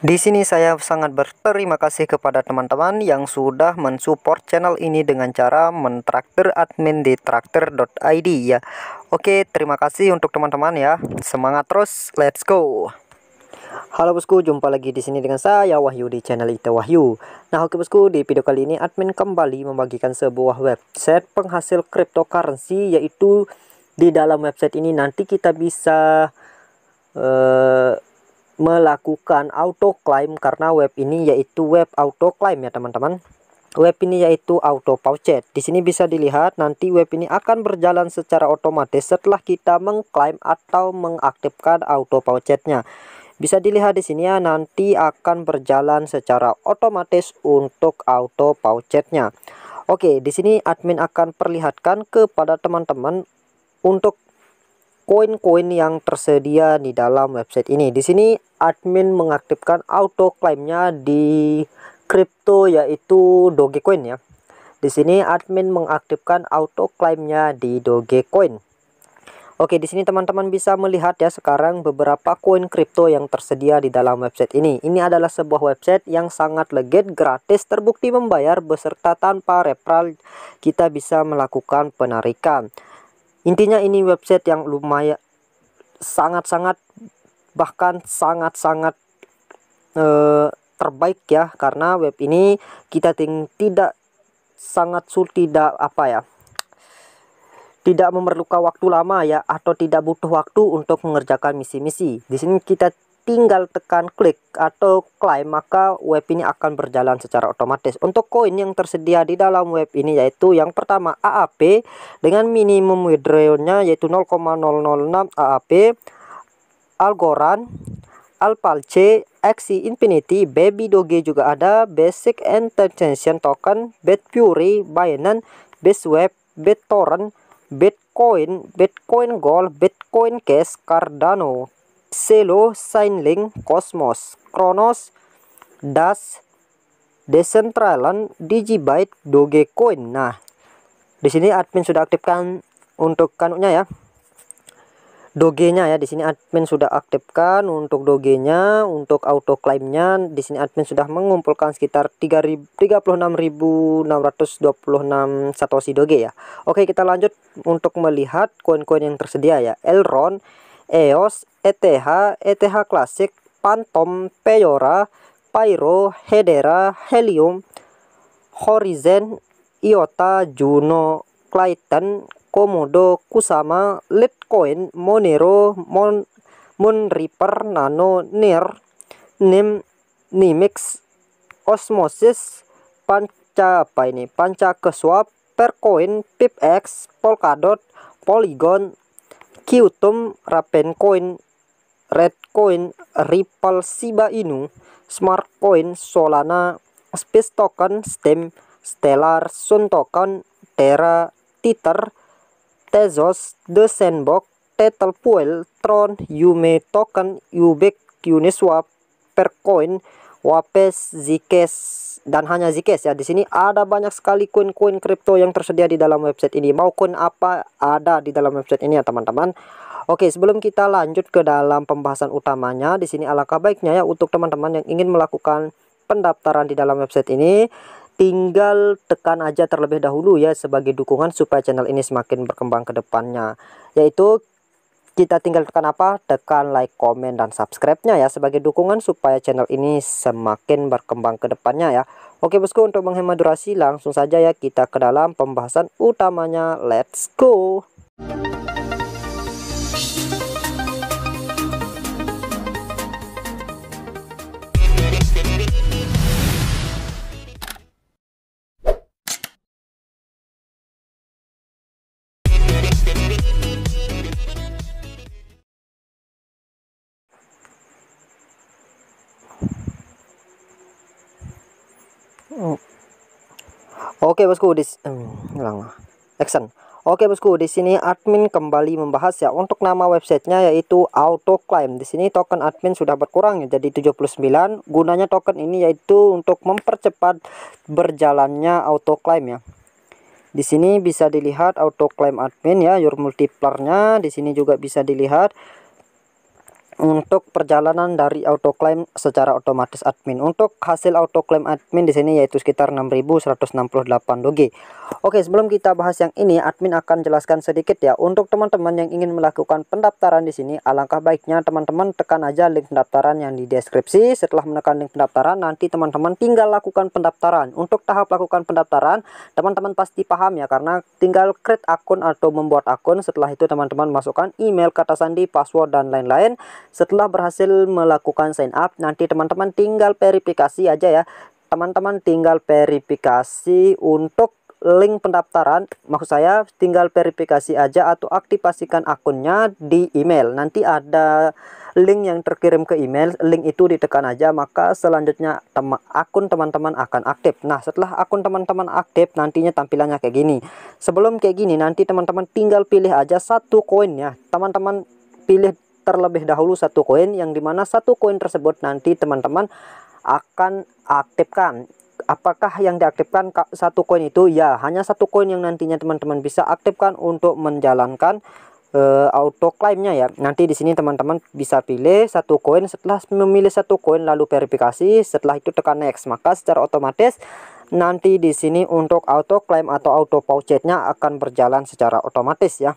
Di sini saya sangat berterima kasih kepada teman-teman yang sudah mensupport channel ini dengan cara mentraktir admin di traktir.id ya. Oke, terima kasih untuk teman-teman ya. Semangat terus, let's go. Halo bosku, jumpa lagi di sini dengan saya Wahyu di channel Ite Wahyu. Nah, oke bosku, di video kali ini admin kembali membagikan sebuah website penghasil cryptocurrency yaitu di dalam website ini nanti kita bisa uh, melakukan auto climb karena web ini yaitu web auto climb ya teman-teman web ini yaitu auto pouchet Di sini bisa dilihat nanti web ini akan berjalan secara otomatis setelah kita mengklaim atau mengaktifkan auto pouchetnya Bisa dilihat di sini ya nanti akan berjalan secara otomatis untuk auto pouchetnya Oke, di sini admin akan perlihatkan kepada teman-teman untuk koin-koin yang tersedia di dalam website ini. Di sini admin mengaktifkan auto claim-nya di crypto yaitu Dogecoin ya. Di sini admin mengaktifkan auto claim-nya di Dogecoin. Oke, di sini teman-teman bisa melihat ya sekarang beberapa koin kripto yang tersedia di dalam website ini. Ini adalah sebuah website yang sangat legit, gratis, terbukti membayar beserta tanpa referral kita bisa melakukan penarikan intinya ini website yang lumayan sangat-sangat bahkan sangat-sangat eh, terbaik ya karena web ini kita ting tidak sangat sul tidak apa ya tidak memerlukan waktu lama ya atau tidak butuh waktu untuk mengerjakan misi-misi. Di sini kita tinggal tekan klik atau klaim maka web ini akan berjalan secara otomatis untuk koin yang tersedia di dalam web ini yaitu yang pertama AAP dengan minimum withdrawalnya yaitu 0,006 AAP Algorand Alpalce Axie Infinity Baby Doge juga ada Basic Entertainment Token Bitfury Binance Web BitTorrent Bitcoin Bitcoin Gold Bitcoin Cash Cardano Selo Seinling, Cosmos, Kronos, Das, Decentraland, Digibyte, Dogecoin. Nah, di sini admin sudah aktifkan untuk kanunya ya. Dogenya ya, di sini admin sudah aktifkan untuk dogenya, untuk auto claimnya. Di sini admin sudah mengumpulkan sekitar 36.626 Satoshi Doge ya. Oke, kita lanjut untuk melihat koin-koin yang tersedia ya. Elron EOS, ETH, ETH Classic, Phantom, Peora, Pyro, Hedera, Helium, Horizon, Iota, Juno, Clayton, Komodo, Kusama, Litecoin, Monero, Mon Moonreaper, Nano, Nir, Nim, Nimix, Osmosis, Panca apa ini? Panca Keswap, Percoin, PipX, Polkadot, Polygon, Qtum, Rapencoin, Redcoin, Ripple Shiba Inu, Smartcoin, Solana, Space Token, Stem, Stellar, Sun Token, Terra, Tether, Tezos, The Sandbox, Tether Pool, Tron, Yume Token, Ubek, Uniswap, Percoin, Wapes, Zcash, dan hanya Zcash ya. Di sini ada banyak sekali koin-koin kripto yang tersedia di dalam website ini. Maupun apa ada di dalam website ini ya teman-teman. Oke, sebelum kita lanjut ke dalam pembahasan utamanya, di sini alangkah baiknya ya untuk teman-teman yang ingin melakukan pendaftaran di dalam website ini, tinggal tekan aja terlebih dahulu ya sebagai dukungan supaya channel ini semakin berkembang ke depannya. Yaitu kita tinggal tekan apa? Tekan like, comment dan subscribe-nya ya sebagai dukungan supaya channel ini semakin berkembang ke depannya ya. Oke bosku untuk menghemat durasi langsung saja ya kita ke dalam pembahasan utamanya. Let's go! Oke bosku di hmm, action. Oke bosku, di sini admin kembali membahas ya untuk nama websitenya yaitu Auto Climb. Di sini token admin sudah berkurang ya jadi 79. Gunanya token ini yaitu untuk mempercepat berjalannya Auto Climb ya. Di sini bisa dilihat Auto Climb admin ya, your multiplernya. Di sini juga bisa dilihat untuk perjalanan dari claim secara otomatis admin. Untuk hasil claim admin di sini yaitu sekitar 6168 doge. Oke, sebelum kita bahas yang ini, admin akan jelaskan sedikit ya. Untuk teman-teman yang ingin melakukan pendaftaran di sini, alangkah baiknya teman-teman tekan aja link pendaftaran yang di deskripsi. Setelah menekan link pendaftaran, nanti teman-teman tinggal lakukan pendaftaran. Untuk tahap lakukan pendaftaran, teman-teman pasti paham ya karena tinggal create akun atau membuat akun. Setelah itu teman-teman masukkan email, kata sandi, password dan lain-lain. Setelah berhasil melakukan sign up, nanti teman-teman tinggal verifikasi aja ya. Teman-teman tinggal verifikasi untuk link pendaftaran maksud saya tinggal verifikasi aja atau aktifasikan akunnya di email nanti ada link yang terkirim ke email link itu ditekan aja maka selanjutnya tem akun teman-teman akan aktif nah setelah akun teman-teman aktif nantinya tampilannya kayak gini sebelum kayak gini nanti teman-teman tinggal pilih aja satu koin ya teman-teman pilih terlebih dahulu satu koin yang dimana satu koin tersebut nanti teman-teman akan aktifkan apakah yang diaktifkan satu koin itu ya hanya satu koin yang nantinya teman-teman bisa aktifkan untuk menjalankan uh, eh, auto claimnya ya nanti di sini teman-teman bisa pilih satu koin setelah memilih satu koin lalu verifikasi setelah itu tekan next maka secara otomatis nanti di sini untuk auto climb atau auto pouchetnya akan berjalan secara otomatis ya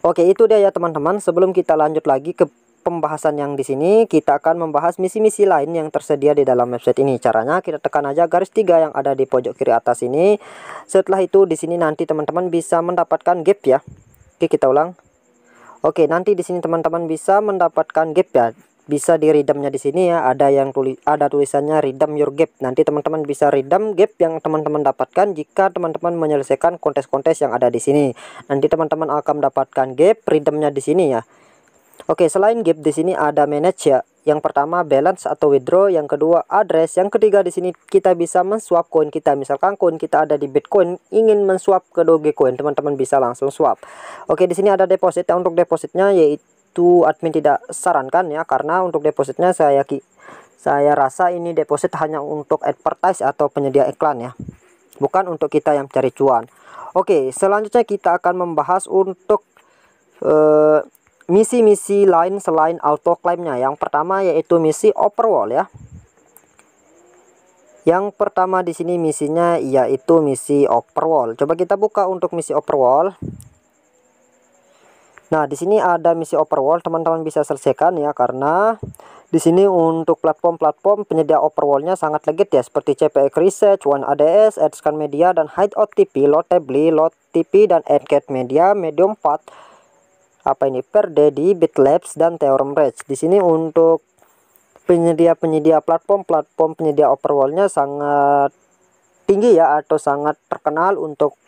Oke, itu dia ya teman-teman. Sebelum kita lanjut lagi ke pembahasan yang di sini, kita akan membahas misi-misi lain yang tersedia di dalam website ini. Caranya kita tekan aja garis tiga yang ada di pojok kiri atas ini. Setelah itu di sini nanti teman-teman bisa mendapatkan gap ya. Oke, kita ulang. Oke, nanti di sini teman-teman bisa mendapatkan gap ya bisa di redeemnya di sini ya ada yang tulis ada tulisannya redeem your gap nanti teman-teman bisa redeem gap yang teman-teman dapatkan jika teman-teman menyelesaikan kontes-kontes yang ada di sini nanti teman-teman akan mendapatkan gap redeemnya di sini ya Oke selain gap di sini ada manage ya yang pertama balance atau withdraw, yang kedua address, yang ketiga di sini kita bisa menswap koin kita. Misalkan koin kita ada di Bitcoin, ingin menswap ke Dogecoin, teman-teman bisa langsung swap. Oke, di sini ada deposit. Untuk depositnya yaitu itu admin tidak sarankan ya karena untuk depositnya saya yakin saya rasa ini deposit hanya untuk advertise atau penyedia iklan ya bukan untuk kita yang cari cuan Oke selanjutnya kita akan membahas untuk eh, misi-misi uh, lain selain auto claimnya yang pertama yaitu misi overwall ya yang pertama di sini misinya yaitu misi overwall coba kita buka untuk misi overwall Nah, di sini ada misi overworld, teman-teman bisa selesaikan ya karena di sini untuk platform-platform penyedia overworldnya sangat legit ya seperti CPX Research, One ADS, Adscan Media dan Hideout TV, Lotably, Lot TV dan Adcat Media, Medium Path apa ini Per di BitLabs dan Theorem Rage. Di sini untuk penyedia-penyedia platform-platform penyedia overworldnya sangat tinggi ya atau sangat terkenal untuk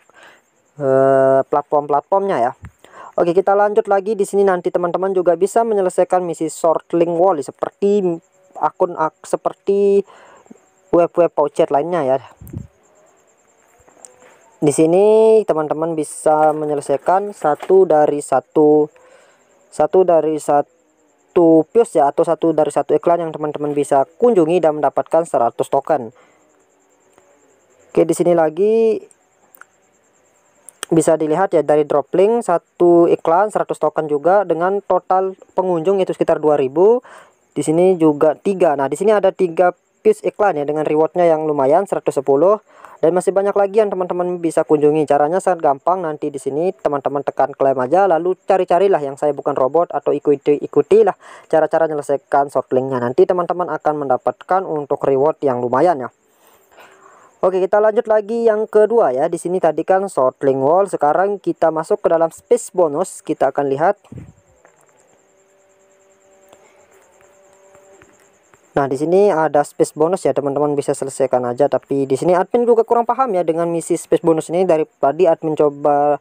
eh, platform-platformnya ya. Oke, kita lanjut lagi di sini nanti teman-teman juga bisa menyelesaikan misi short link wall seperti akun ak, seperti web-web voucher lainnya ya. Di sini teman-teman bisa menyelesaikan satu dari satu satu dari satu pius ya atau satu dari satu iklan yang teman-teman bisa kunjungi dan mendapatkan 100 token. Oke, di sini lagi bisa dilihat ya dari drop link satu iklan 100 token juga dengan total pengunjung itu sekitar 2000 di sini juga tiga nah di sini ada tiga piece iklan ya dengan rewardnya yang lumayan 110 dan masih banyak lagi yang teman-teman bisa kunjungi caranya sangat gampang nanti di sini teman-teman tekan klaim aja lalu cari cari lah yang saya bukan robot atau ikuti ikutilah cara-cara menyelesaikan shortlinknya nanti teman-teman akan mendapatkan untuk reward yang lumayan ya Oke, kita lanjut lagi yang kedua ya. Di sini tadi kan shortling wall. Sekarang kita masuk ke dalam space bonus. Kita akan lihat. Nah, di sini ada space bonus ya, teman-teman bisa selesaikan aja. Tapi di sini admin juga kurang paham ya dengan misi space bonus ini. Dari tadi admin coba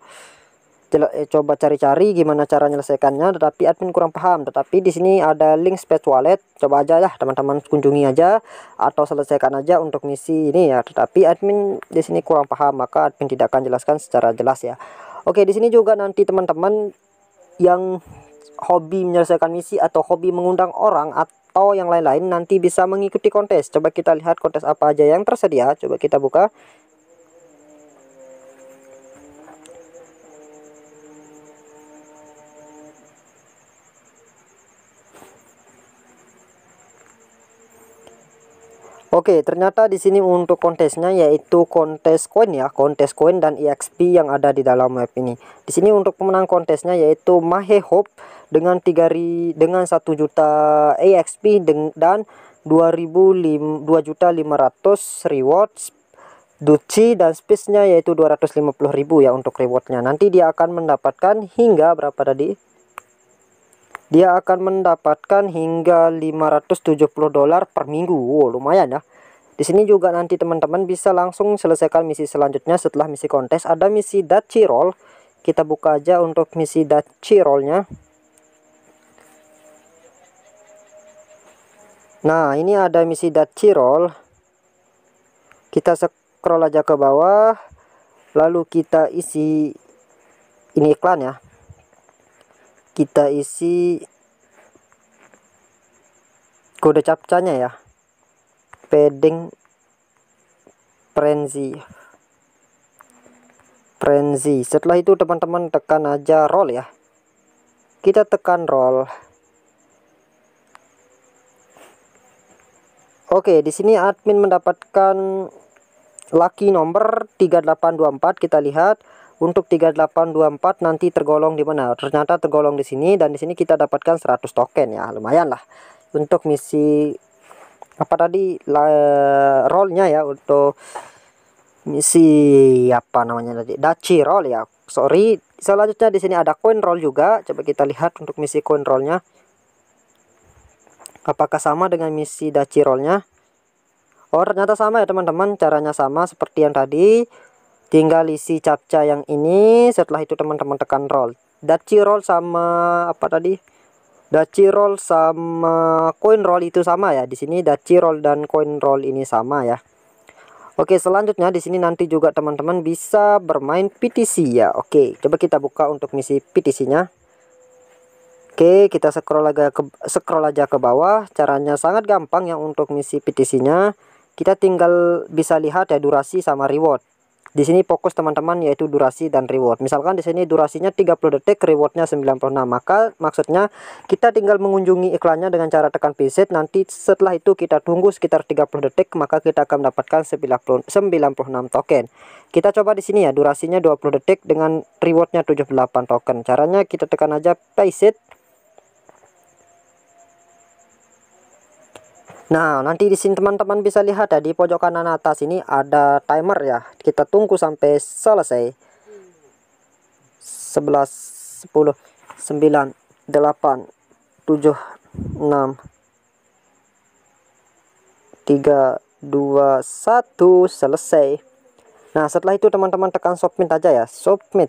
Eh, coba cari-cari gimana cara menyelesaikannya tetapi admin kurang paham tetapi di sini ada link space wallet coba aja ya teman-teman kunjungi aja atau selesaikan aja untuk misi ini ya tetapi admin di sini kurang paham maka admin tidak akan jelaskan secara jelas ya oke di sini juga nanti teman-teman yang hobi menyelesaikan misi atau hobi mengundang orang atau yang lain-lain nanti bisa mengikuti kontes coba kita lihat kontes apa aja yang tersedia coba kita buka Oke, ternyata di sini untuk kontesnya yaitu kontes koin ya, kontes koin dan EXP yang ada di dalam web ini. Di sini untuk pemenang kontesnya yaitu Mahe Hope dengan 3 dengan 1 juta EXP dan 2.500 rewards Duci dan space-nya yaitu 250.000 ya untuk rewardnya. Nanti dia akan mendapatkan hingga berapa tadi? dia akan mendapatkan hingga 570 dolar per minggu wow, lumayan ya di sini juga nanti teman-teman bisa langsung selesaikan misi selanjutnya setelah misi kontes ada misi Dachi Roll kita buka aja untuk misi roll Rollnya nah ini ada misi Dachi Roll kita scroll aja ke bawah lalu kita isi ini iklan ya kita isi kode capcanya ya padding frenzy frenzy setelah itu teman-teman tekan aja roll ya kita tekan roll Oke, di sini admin mendapatkan lucky nomor 3824 kita lihat untuk 3824 nanti tergolong di mana? Ternyata tergolong di sini dan di sini kita dapatkan 100 token ya, lumayan lah. Untuk misi apa tadi rollnya ya untuk misi apa namanya tadi dachi roll ya sorry selanjutnya di sini ada coin roll juga coba kita lihat untuk misi coin rollnya apakah sama dengan misi daci rollnya oh ternyata sama ya teman-teman caranya sama seperti yang tadi tinggal isi capca yang ini setelah itu teman-teman tekan roll daci roll sama apa tadi daci roll sama coin roll itu sama ya di sini daci roll dan coin roll ini sama ya Oke selanjutnya di sini nanti juga teman-teman bisa bermain PTC ya Oke coba kita buka untuk misi PTC nya Oke kita scroll aja ke, scroll aja ke bawah caranya sangat gampang ya untuk misi PTC nya kita tinggal bisa lihat ya durasi sama reward di sini fokus teman-teman yaitu durasi dan reward. Misalkan di sini durasinya 30 detik, rewardnya 96. Maka maksudnya kita tinggal mengunjungi iklannya dengan cara tekan visit. Nanti setelah itu kita tunggu sekitar 30 detik, maka kita akan mendapatkan 96 token. Kita coba di sini ya, durasinya 20 detik dengan rewardnya 78 token. Caranya kita tekan aja visit Nah, nanti di sini teman-teman bisa lihat ya di pojok kanan atas ini ada timer ya. Kita tunggu sampai selesai. 11 10 9 8 7 6 3 2 1 selesai. Nah, setelah itu teman-teman tekan submit aja ya. Submit.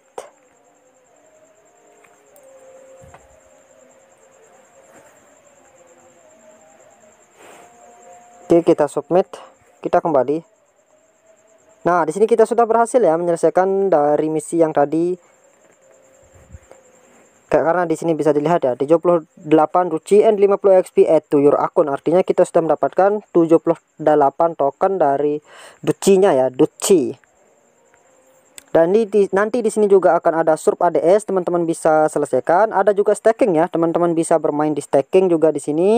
Oke, kita submit. Kita kembali. Nah, di sini kita sudah berhasil ya menyelesaikan dari misi yang tadi. Karena di sini bisa dilihat ya, 78 ruci and 50 XP add to your akun. Artinya kita sudah mendapatkan 78 token dari ducinya ya, duci. Dan di, di, nanti di sini juga akan ada surp ADS, teman-teman bisa selesaikan. Ada juga staking ya, teman-teman bisa bermain di staking juga di sini.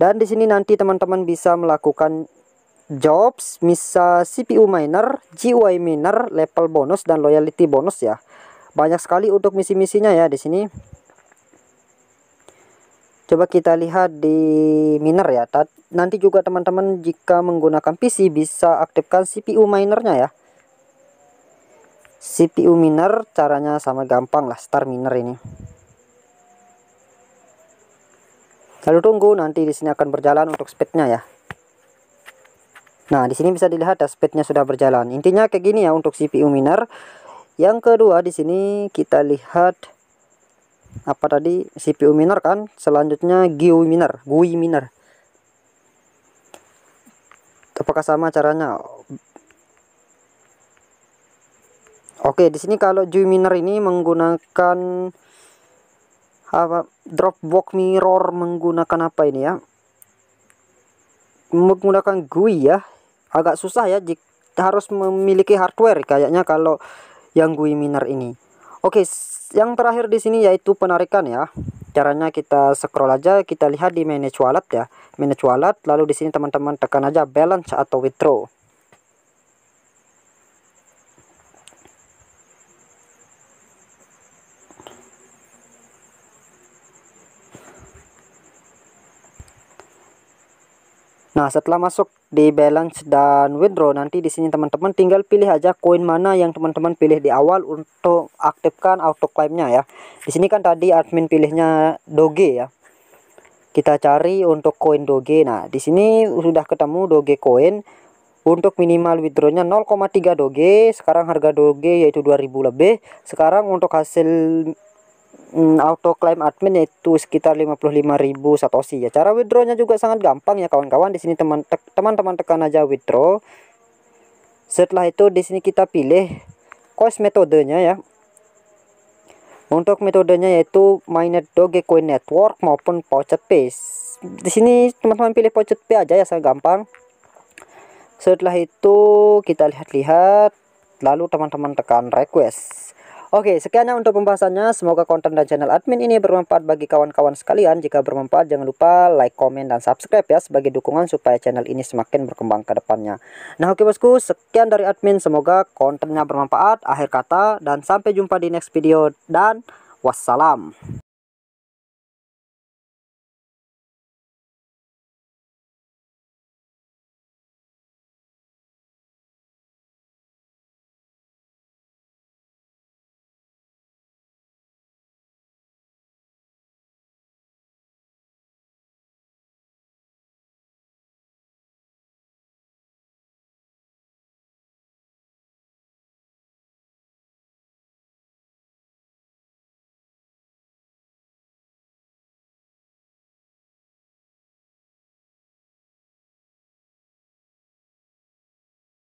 Dan di sini nanti teman-teman bisa melakukan jobs, misal CPU miner, GUI miner, level bonus dan loyalty bonus ya. Banyak sekali untuk misi-misinya ya di sini. Coba kita lihat di miner ya. Nanti juga teman-teman jika menggunakan PC bisa aktifkan CPU minernya ya. CPU miner caranya sama gampang lah star miner ini. Lalu tunggu nanti di sini akan berjalan untuk speednya ya. Nah, di sini bisa dilihat ya speednya sudah berjalan. Intinya kayak gini ya untuk CPU miner. Yang kedua di sini kita lihat apa tadi CPU miner kan? Selanjutnya GUI miner, GUI miner. Apakah sama caranya? Oke, di sini kalau GUI miner ini menggunakan apa Dropbox Mirror menggunakan apa ini ya menggunakan GUI ya agak susah ya jika harus memiliki hardware kayaknya kalau yang GUI miner ini Oke yang terakhir di sini yaitu penarikan ya caranya kita scroll aja kita lihat di manage wallet ya manage wallet lalu di sini teman-teman tekan aja balance atau withdraw Nah, setelah masuk di balance dan withdraw nanti di sini teman-teman tinggal pilih aja koin mana yang teman-teman pilih di awal untuk aktifkan auto climb-nya ya. Di sini kan tadi admin pilihnya Doge ya. Kita cari untuk koin Doge. Nah, di sini sudah ketemu Doge koin. Untuk minimal withdrawnya 0,3 Doge, sekarang harga Doge yaitu 2000 lebih. Sekarang untuk hasil hmm, auto claim admin yaitu sekitar 55.000 satoshi ya. Cara withdrawnya juga sangat gampang ya kawan-kawan. Di sini teman-teman te tekan aja withdraw. Setelah itu di sini kita pilih cost metodenya ya. Untuk metodenya yaitu mainnet Dogecoin Network maupun Pocket base. Di sini teman-teman pilih Pocket Pay aja ya, sangat gampang. Setelah itu kita lihat-lihat lalu teman-teman tekan request. Oke, sekian ya untuk pembahasannya. Semoga konten dan channel admin ini bermanfaat bagi kawan-kawan sekalian. Jika bermanfaat, jangan lupa like, komen, dan subscribe ya sebagai dukungan supaya channel ini semakin berkembang ke depannya. Nah, oke bosku, sekian dari admin. Semoga kontennya bermanfaat. Akhir kata, dan sampai jumpa di next video. Dan wassalam.